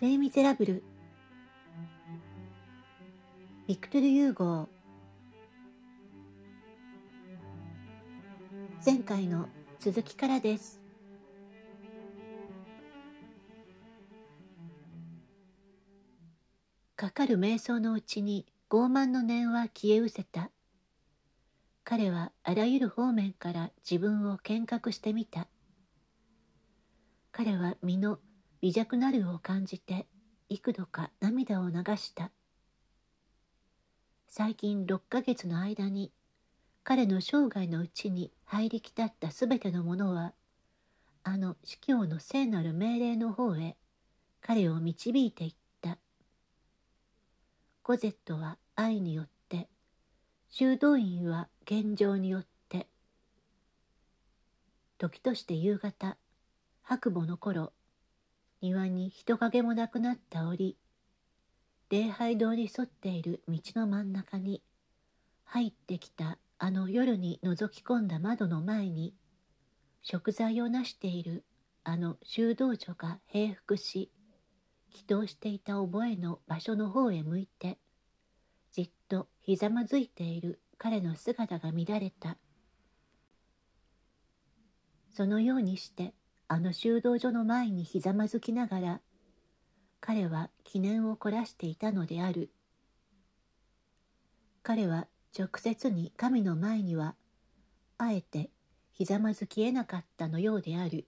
レイ・ミゼラブルビクトル・ユーゴー前回の続きからですかかる瞑想のうちに傲慢の念は消え失せた彼はあらゆる方面から自分を見学してみた彼は身の微弱なるを感じて幾度か涙を流した最近6ヶ月の間に彼の生涯のうちに入りきたった全てのものはあの司教の聖なる命令の方へ彼を導いていったコゼットは愛によって修道院は現状によって時として夕方白母の頃庭に人影もなくなった折礼拝堂に沿っている道の真ん中に入ってきたあの夜に覗き込んだ窓の前に食材をなしているあの修道女が平服し祈祷していた覚えの場所の方へ向いてじっとひざまずいている彼の姿が乱れたそのようにしてあの修道所の前にひざまずきながら彼は記念を凝らしていたのである彼は直接に神の前にはあえてひざまずきえなかったのようである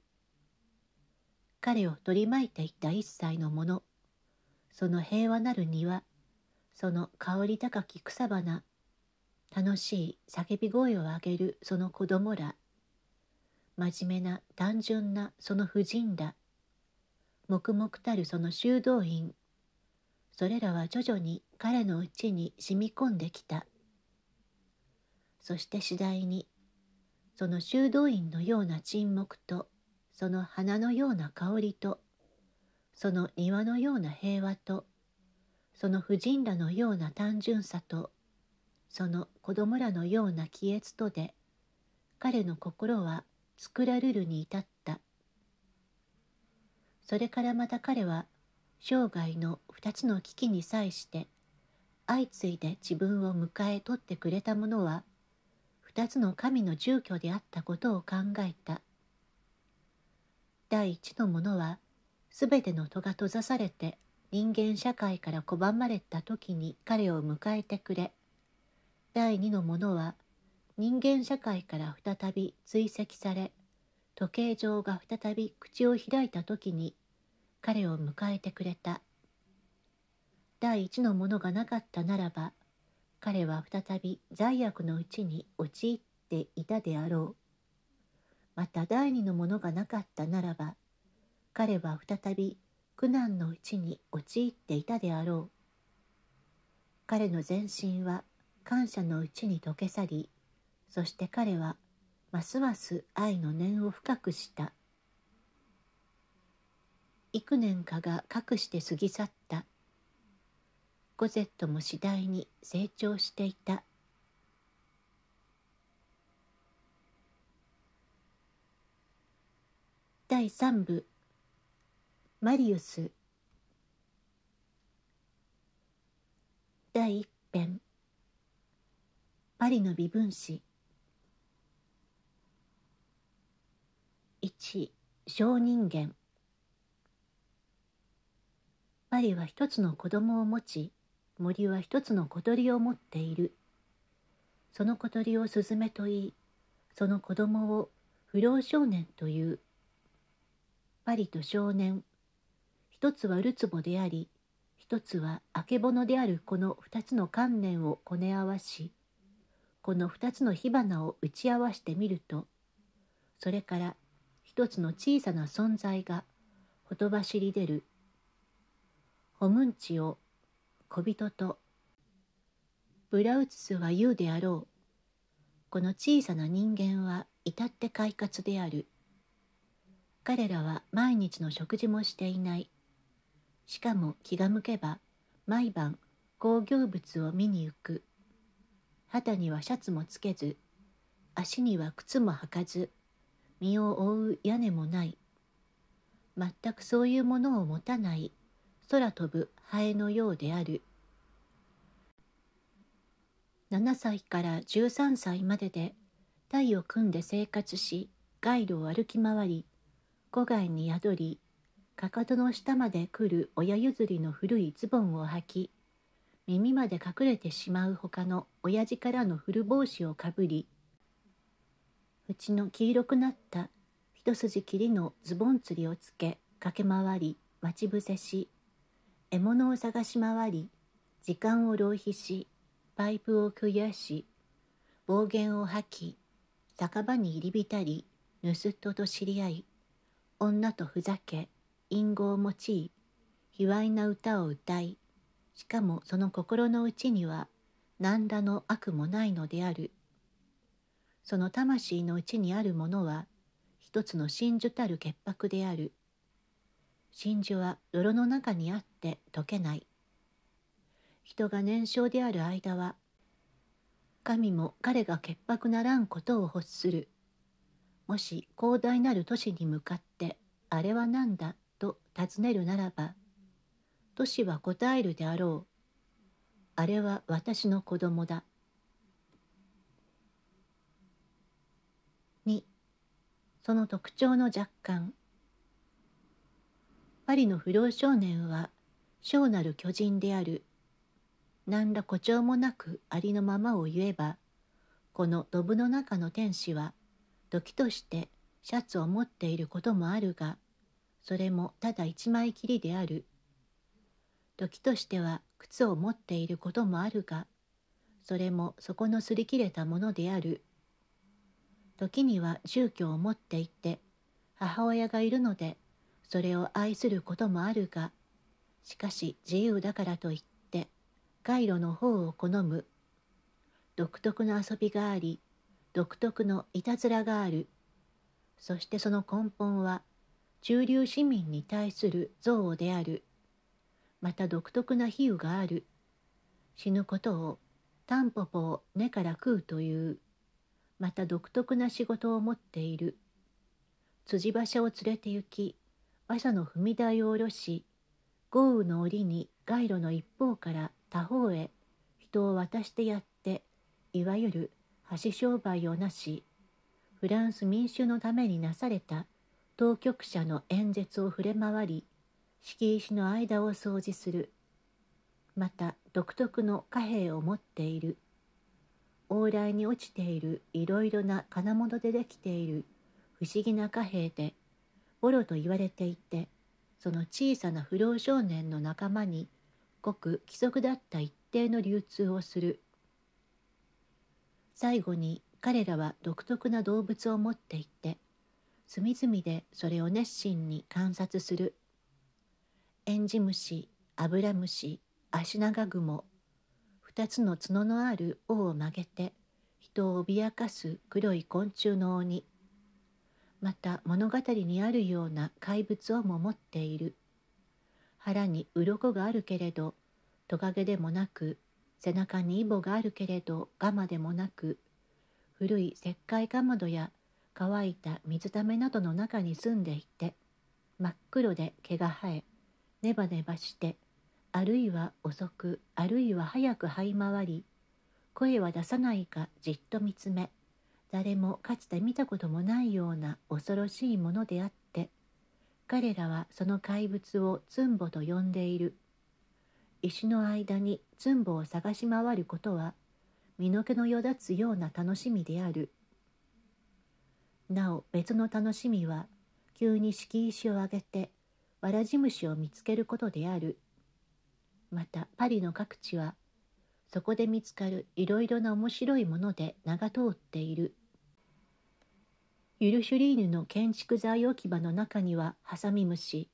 彼を取り巻いていた一切のものその平和なる庭その香り高き草花楽しい叫び声を上げるその子供ら真面目な単純なその婦人ら黙々たるその修道院それらは徐々に彼のうちに染み込んできたそして次第にその修道院のような沈黙とその花のような香りとその庭のような平和とその婦人らのような単純さとその子供らのような気悦とで彼の心は作られるに至ったそれからまた彼は生涯の2つの危機に際して相次いで自分を迎え取ってくれたものは2つの神の住居であったことを考えた第一のものは全ての戸が閉ざされて人間社会から拒まれた時に彼を迎えてくれ第二のものは人間社会から再び追跡され時計上が再び口を開いた時に彼を迎えてくれた第一のものがなかったならば彼は再び罪悪のうちに陥っていたであろうまた第二のものがなかったならば彼は再び苦難のうちに陥っていたであろう彼の全身は感謝のうちに溶け去りそして彼はますます愛の念を深くした幾年かがかくして過ぎ去ったゴゼットも次第に成長していた第3部マリウス第1編パリの微分子1小人間パリは一つの子供を持ち森は一つの小鳥を持っているその小鳥をスズメと言いその子供を不老少年というパリと少年一つはるつぼであり一つはあけぼのであるこの二つの観念をこね合わしこの二つの火花を打ち合わしてみるとそれから一つの小さな存在がほとばしり出る。ホムンチを小人と、ブラウツスは言うであろう。この小さな人間は至って快活である。彼らは毎日の食事もしていない。しかも気が向けば毎晩工業物を見に行く。肌にはシャツもつけず、足には靴も履かず、身を覆う屋根もない全くそういうものを持たない空飛ぶハエのようである7歳から13歳までで体を組んで生活しガイドを歩き回り戸外に宿りかかとの下まで来る親譲りの古いズボンを履き耳まで隠れてしまう他の親父からの古帽子をかぶりうちの黄色くなった一筋きりのズボン釣りをつけ駆け回り待ち伏せし獲物を探し回り時間を浪費しパイプを増やし暴言を吐き酒場に入り浸り盗人と知り合い女とふざけ隠語を用い卑猥な歌を歌いしかもその心の内には何らの悪もないのであるその魂のうちにあるものは一つの真珠たる潔白である真珠は泥の中にあって溶けない人が年少である間は神も彼が潔白ならんことを欲するもし広大なる都市に向かってあれは何だと尋ねるならば都市は答えるであろうあれは私の子供だその特徴の若干パリの不良少年は小なる巨人である何ら誇張もなくありのままを言えばこのドブの中の天使は時としてシャツを持っていることもあるがそれもただ一枚きりである時としては靴を持っていることもあるがそれもそこの擦り切れたものである時には住居を持って行って母親がいるのでそれを愛することもあるがしかし自由だからといってイ路の方を好む独特の遊びがあり独特のいたずらがあるそしてその根本は中流市民に対する憎悪であるまた独特な比喩がある死ぬことをタンポポを根から食うというまた独特な仕事を持っている辻馬車を連れて行き馬車の踏み台を下ろし豪雨の折に街路の一方から他方へ人を渡してやっていわゆる橋商売をなしフランス民主のためになされた当局者の演説を触れ回り敷石の間を掃除するまた独特の貨幣を持っている往来に落ちているいろいろな金物でできている不思議な貨幣でボロと言われていてその小さな不老少年の仲間にごく規則だった一定の流通をする最後に彼らは独特な動物を持っていて隅々でそれを熱心に観察するエンジムシアブラムシアシナガグモ二つの角のある尾を曲げて人を脅かす黒い昆虫の鬼また物語にあるような怪物をも持っている腹に鱗があるけれどトカゲでもなく背中にイボがあるけれどガマでもなく古い石灰かまどや乾いた水ためなどの中に住んでいて真っ黒で毛が生えネバネバしてあるいは遅くあるいは早く這い回り声は出さないかじっと見つめ誰もかつて見たこともないような恐ろしいものであって彼らはその怪物をツンボと呼んでいる石の間にツンボを探し回ることは身の毛のよだつような楽しみであるなお別の楽しみは急に敷石を上げてわらじ虫を見つけることであるまたパリの各地はそこで見つかるいろいろな面白いもので名が通っているユルシュリーヌの建築材置き場の中にはハサミムシ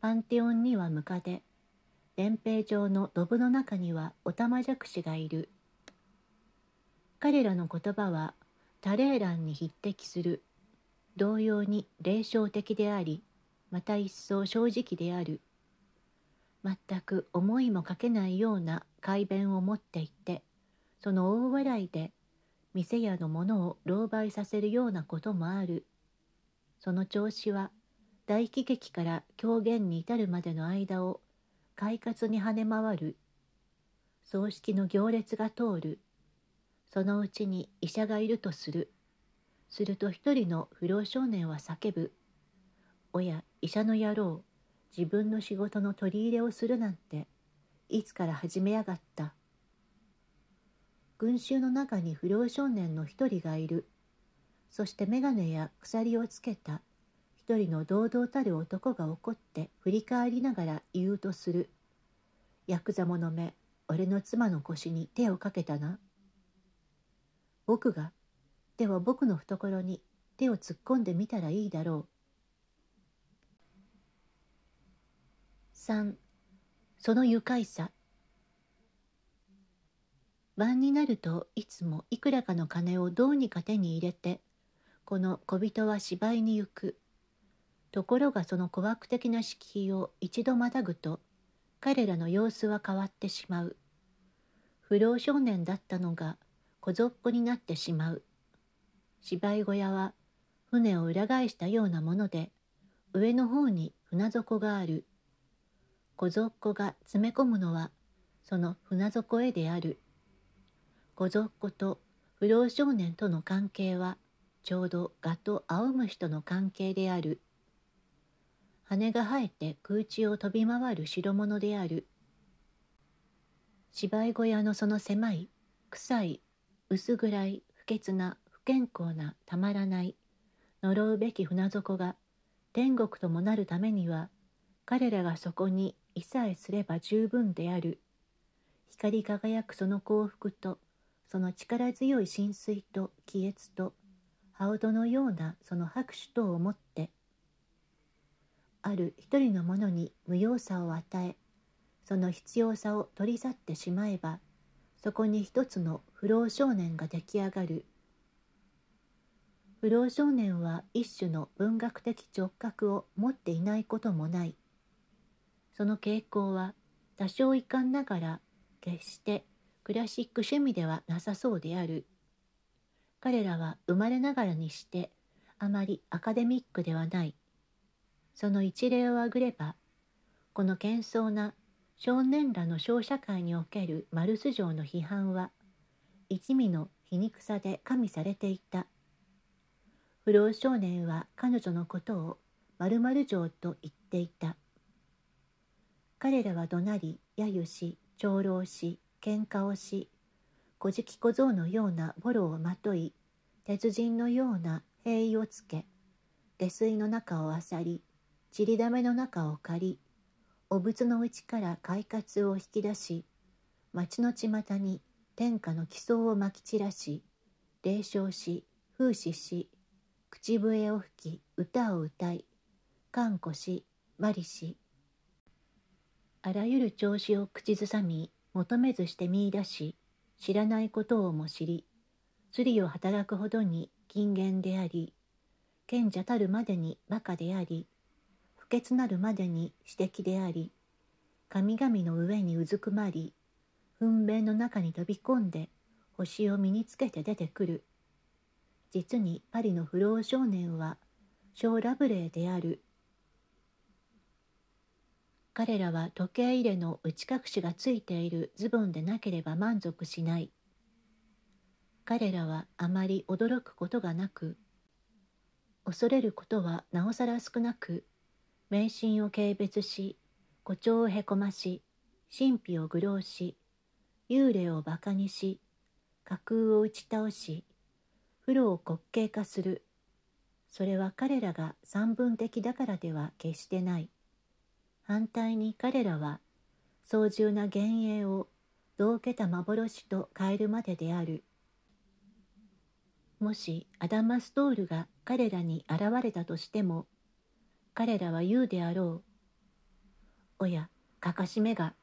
パンテオンにはムカデ伝平状のドブの中にはオタマジャクシがいる彼らの言葉はタレーランに匹敵する同様に霊障的でありまた一層正直である全く思いもかけないような快弁を持っていてその大笑いで店屋のものを狼狽させるようなこともあるその調子は大喜劇から狂言に至るまでの間を快活に跳ね回る葬式の行列が通るそのうちに医者がいるとするすると一人の不老少年は叫ぶ「おや医者の野郎自分の仕事の取り入れをするなんていつから始めやがった群衆の中に不良少年の一人がいるそして眼鏡や鎖をつけた一人の堂々たる男が怒って振り返りながら言うとするヤクザ者め俺の妻の腰に手をかけたな僕がでは僕の懐に手を突っ込んでみたらいいだろう3その愉快さ晩になるといつもいくらかの金をどうにか手に入れてこの小人は芝居に行くところがその小惑的な敷居を一度またぐと彼らの様子は変わってしまう不老少年だったのが小ぞっこになってしまう芝居小屋は船を裏返したようなもので上の方に船底がある小子が詰め込むのはその船底へである小子と不老少年との関係はちょうどガと仰む人の関係である羽が生えて空中を飛び回る代物である芝居小屋のその狭い臭い薄暗い不潔な不健康なたまらない呪うべき船底が天国ともなるためには彼らがそこにいさえすれば十分である光り輝くその幸福とその力強い浸水と気悦と羽音のようなその拍手とをもってある一人のものに無用さを与えその必要さを取り去ってしまえばそこに一つの不老少年が出来上がる不老少年は一種の文学的直覚を持っていないこともないその傾向は多少遺憾ながら決してクラシック趣味ではなさそうである彼らは生まれながらにしてあまりアカデミックではないその一例を挙げればこの喧騒な少年らの小社会におけるマルス城の批判は一味の皮肉さで加味されていた不老少年は彼女のことを〇〇城と言っていた。彼らは怒鳴り揶揄し長老し喧嘩をし小敷小僧のようなボロをまとい鉄人のような塀をつけ下水の中をあさりちりだめの中を借りお仏のうちから快活を引き出し町の巷に天下の奇想をまき散らし霊笑し風刺し口笛を吹き歌を歌い看護しまりしあらゆる調子を口ずさみ求めずして見いだし知らないことをも知り釣りを働くほどに金言であり賢者たるまでに馬鹿であり不潔なるまでに私的であり神々の上にうずくまり糞便の中に飛び込んで星を身につけて出てくる実にパリの不老少年は小ラブレーである彼らは時計入れの内隠しがついているズボンでなければ満足しない。彼らはあまり驚くことがなく、恐れることはなおさら少なく、迷信を軽蔑し、誇張をへこまし、神秘を愚弄し、幽霊を馬鹿にし、架空を打ち倒し、風呂を滑稽化する。それは彼らが三分的だからでは決してない。反対に彼らは操縦な幻影をどうけた幻と変えるまでであるもしアダマストールが彼らに現れたとしても彼らは言うであろうおやかかしめが